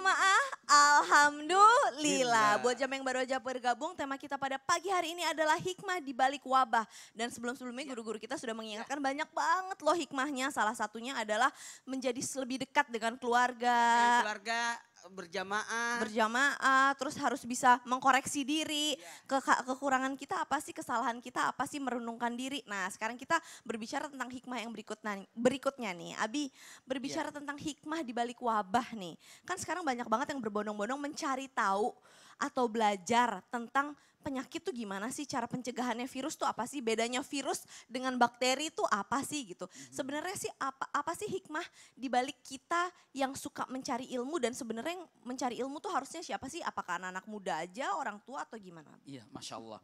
jamaah, alhamdulillah. Buat jam yang baru aja bergabung, tema kita pada pagi hari ini adalah hikmah di balik wabah. Dan sebelum-sebelumnya ya. guru-guru kita sudah mengingatkan ya. banyak banget loh hikmahnya. Salah satunya adalah menjadi lebih dekat dengan keluarga. Dengan keluarga berjamaah. Berjamaah, terus harus bisa mengkoreksi diri. Iya. Ke kekurangan kita apa sih, kesalahan kita apa sih, merenungkan diri. Nah, sekarang kita berbicara tentang hikmah yang berikutnya berikutnya nih. Abi, berbicara yeah. tentang hikmah di balik wabah nih. Kan sekarang banyak banget yang berbondong-bondong mencari tahu atau belajar tentang penyakit tuh gimana sih cara pencegahannya virus tuh apa sih bedanya virus dengan bakteri tuh apa sih gitu hmm. sebenarnya sih apa apa sih hikmah dibalik kita yang suka mencari ilmu dan sebenarnya mencari ilmu tuh harusnya siapa sih apakah anak-anak muda aja orang tua atau gimana iya masya Allah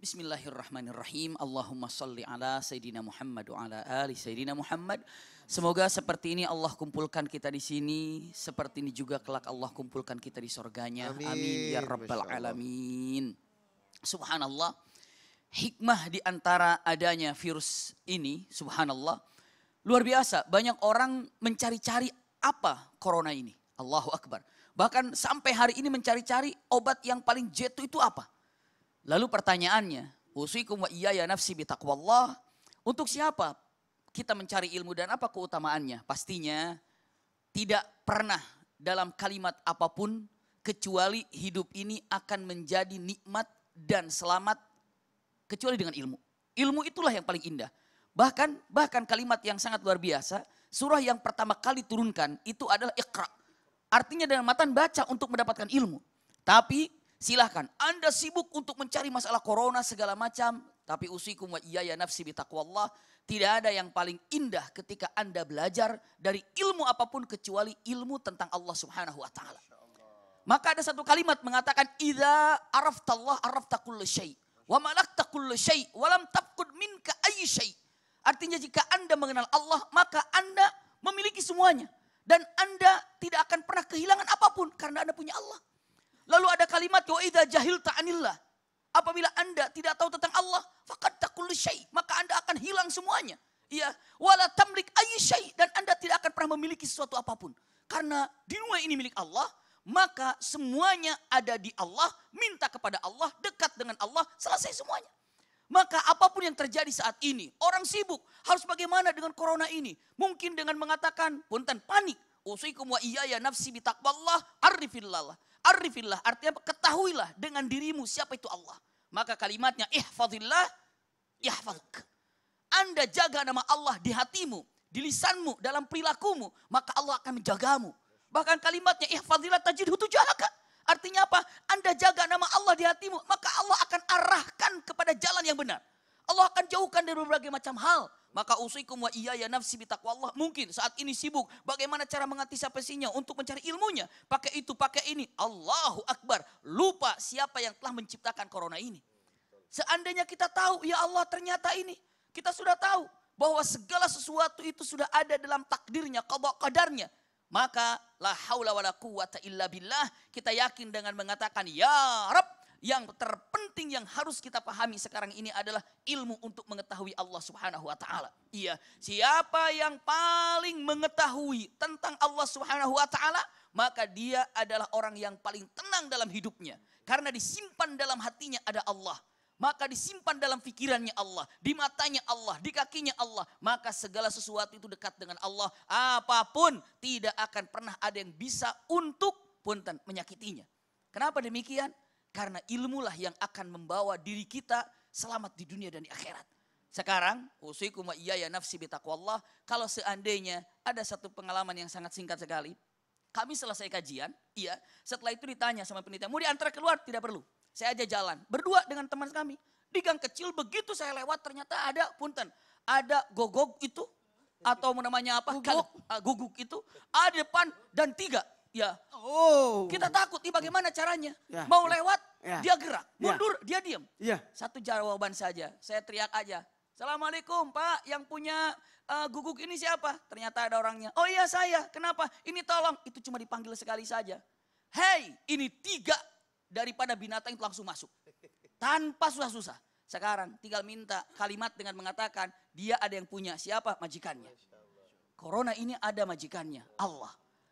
Bismillahirrahmanirrahim. Allahumma salli ala Sayyidina Muhammad wa ala ali Sayyidina Muhammad. Semoga seperti ini Allah kumpulkan kita di sini. Seperti ini juga kelak Allah kumpulkan kita di sorganya. Amin. Amin. Ya Rabbal Alamin subhanallah hikmah di antara adanya virus ini subhanallah luar biasa banyak orang mencari-cari apa corona ini Allahu akbar bahkan sampai hari ini mencari-cari obat yang paling jitu itu apa lalu pertanyaannya usikum wa ya nafsi bitaqwallah untuk siapa kita mencari ilmu dan apa keutamaannya pastinya tidak pernah dalam kalimat apapun kecuali hidup ini akan menjadi nikmat dan selamat kecuali dengan ilmu. Ilmu itulah yang paling indah. Bahkan bahkan kalimat yang sangat luar biasa, surah yang pertama kali turunkan itu adalah ikra. Artinya dengan matan baca untuk mendapatkan ilmu. Tapi silahkan Anda sibuk untuk mencari masalah corona segala macam, tapi usikum wa iya ya nafsi bitaqwallah. Tidak ada yang paling indah ketika Anda belajar dari ilmu apapun kecuali ilmu tentang Allah Subhanahu wa taala. Maka ada satu kalimat mengatakan idza araftallah arafta kullu syai wa malakta kullu syai wa lam tabqud minka ayyu syai. Artinya jika Anda mengenal Allah maka Anda memiliki semuanya dan Anda tidak akan pernah kehilangan apapun karena Anda punya Allah. Lalu ada kalimat wa idza jahilta anillah. Apabila Anda tidak tahu tentang Allah, faqad takullu syai, maka Anda akan hilang semuanya. Iya, wala tamlik ayyu syai dan Anda tidak akan pernah memiliki sesuatu apapun. Karena dunia ini milik Allah, maka semuanya ada di Allah, minta kepada Allah, dekat dengan Allah, selesai semuanya. Maka apapun yang terjadi saat ini, orang sibuk harus bagaimana dengan corona ini? Mungkin dengan mengatakan, punten panik. Usikum wa iyaya nafsi bitaqwallah arifillah. Arifillah artinya ketahuilah dengan dirimu siapa itu Allah. Maka kalimatnya ihfadillah yahfazuk. Anda jaga nama Allah di hatimu, di lisanmu, dalam perilakumu, maka Allah akan menjagamu. Bahkan kalimatnya tajid hutu jahaka. Artinya apa? Anda jaga nama Allah di hatimu, maka Allah akan arahkan kepada jalan yang benar. Allah akan jauhkan dari berbagai macam hal. Maka usikum wa iya ya nafsi Allah. Mungkin saat ini sibuk. Bagaimana cara mengantisipasinya untuk mencari ilmunya. Pakai itu, pakai ini. Allahu Akbar. Lupa siapa yang telah menciptakan corona ini. Seandainya kita tahu, ya Allah ternyata ini. Kita sudah tahu bahwa segala sesuatu itu sudah ada dalam takdirnya, kodok kadarnya. Maka la haula wala quwata illa billah kita yakin dengan mengatakan ya Rabb yang terpenting yang harus kita pahami sekarang ini adalah ilmu untuk mengetahui Allah Subhanahu wa taala. Iya, siapa yang paling mengetahui tentang Allah Subhanahu wa taala, maka dia adalah orang yang paling tenang dalam hidupnya karena disimpan dalam hatinya ada Allah maka disimpan dalam pikirannya Allah, di matanya Allah, di kakinya Allah, maka segala sesuatu itu dekat dengan Allah. Apapun tidak akan pernah ada yang bisa untuk punten menyakitinya. Kenapa demikian? Karena ilmulah yang akan membawa diri kita selamat di dunia dan di akhirat. Sekarang, usikum wa iya ya nafsi bitaqwallah. Kalau seandainya ada satu pengalaman yang sangat singkat sekali. Kami selesai kajian, iya. Setelah itu ditanya sama penitia, mau diantar keluar? Tidak perlu. Saya aja jalan, berdua dengan teman kami. Di gang kecil begitu saya lewat ternyata ada, punten, ada gogok itu. Atau namanya apa, guguk, uh, guguk itu. Ada depan dan tiga. Ya. Oh. Kita takut nih bagaimana caranya. Ya. Mau lewat, ya. dia gerak. Ya. Mundur, ya. dia diam. Ya. Satu jawaban saja, saya teriak aja. Assalamualaikum Pak, yang punya uh, guguk ini siapa? Ternyata ada orangnya. Oh iya saya, kenapa? Ini tolong. Itu cuma dipanggil sekali saja. Hei, ini tiga daripada binatang itu langsung masuk. Tanpa susah-susah. Sekarang tinggal minta kalimat dengan mengatakan dia ada yang punya siapa majikannya. Corona ini ada majikannya Allah.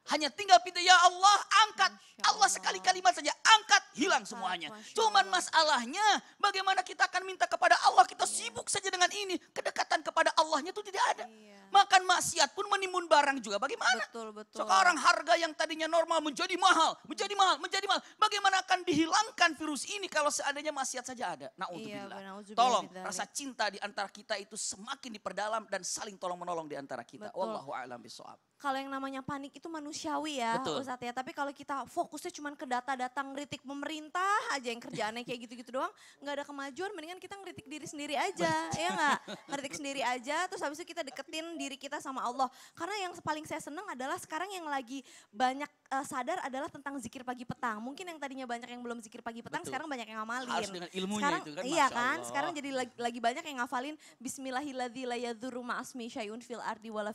Hanya tinggal pinta ya Allah angkat. Allah sekali kalimat saja angkat hilang semuanya. Cuman masalahnya bagaimana kita akan minta kepada sekarang juga bagaimana? Betul, betul. Sekarang harga yang tadinya normal menjadi mahal, menjadi mahal, menjadi mahal. Bagaimana akan dihilangkan virus ini kalau seandainya maksiat saja ada? Nah, untuk iya, Tolong ya. rasa cinta di antara kita itu semakin diperdalam dan saling tolong menolong di antara kita. Betul. Wallahu a'lam bishawab kalau yang namanya panik itu manusiawi ya Betul. Ustadz ya. Tapi kalau kita fokusnya cuma ke data-data ngeritik pemerintah aja yang kerjaannya kayak gitu-gitu doang. Gak ada kemajuan mendingan kita ngeritik diri sendiri aja Betul. ya nggak? Ngeritik sendiri aja terus habis itu kita deketin diri kita sama Allah. Karena yang paling saya seneng adalah sekarang yang lagi banyak uh, sadar adalah tentang zikir pagi petang. Mungkin yang tadinya banyak yang belum zikir pagi petang Betul. sekarang banyak yang ngamalin. Harus dengan ilmunya sekarang, itu kan. Iya kan? Sekarang jadi lagi, lagi banyak yang ngafalin Bismillahirrahmanirrahim Bismillahirrahmanirrahim. Bismillahirrahmanirrahim.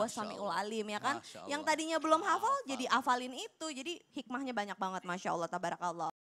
Bismillahirrahmanirrahim alim ya kan. Yang tadinya belum hafal jadi hafalin itu. Jadi hikmahnya banyak banget Masya Allah tabarakallah.